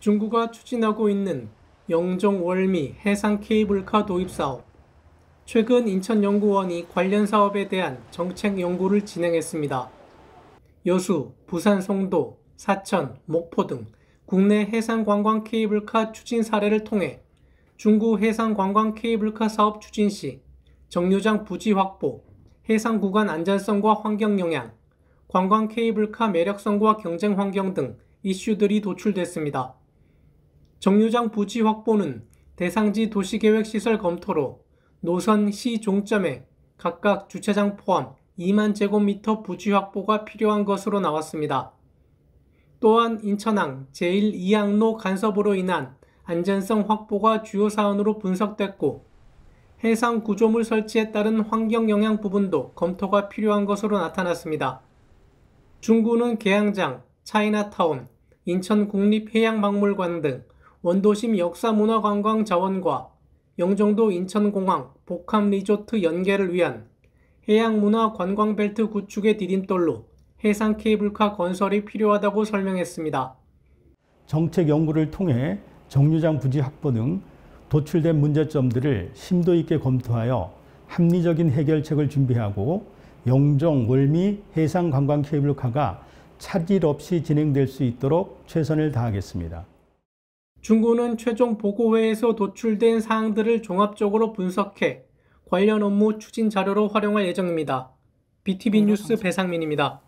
중국가 추진하고 있는 영종월미 해상 케이블카 도입 사업. 최근 인천연구원이 관련 사업에 대한 정책 연구를 진행했습니다. 여수, 부산 송도, 사천, 목포 등 국내 해상 관광 케이블카 추진 사례를 통해 중국 해상 관광 케이블카 사업 추진 시 정류장 부지 확보, 해상 구간 안전성과 환경 영향, 관광 케이블카 매력성과 경쟁 환경 등 이슈들이 도출됐습니다. 정류장 부지 확보는 대상지 도시계획 시설 검토로 노선 시 종점에 각각 주차장 포함 2만 제곱미터 부지 확보가 필요한 것으로 나왔습니다. 또한 인천항 제1, 이항로 간섭으로 인한 안전성 확보가 주요 사안으로 분석됐고 해상 구조물 설치에 따른 환경 영향 부분도 검토가 필요한 것으로 나타났습니다. 중구는 계양장, 차이나타운, 인천국립해양박물관 등 원도심 역사문화관광 자원과 영종도 인천공항 복합리조트 연계를 위한 해양문화 관광벨트 구축의 디딤돌로 해상 케이블카 건설이 필요하다고 설명했습니다. 정책 연구를 통해 정류장 부지 확보 등 도출된 문제점들을 심도 있게 검토하여 합리적인 해결책을 준비하고 영종, 월미, 해상 관광 케이블카가 차질 없이 진행될 수 있도록 최선을 다하겠습니다. 중구는 최종 보고회에서 도출된 사항들을 종합적으로 분석해 관련 업무 추진 자료로 활용할 예정입니다. BTV 뉴스 배상민입니다.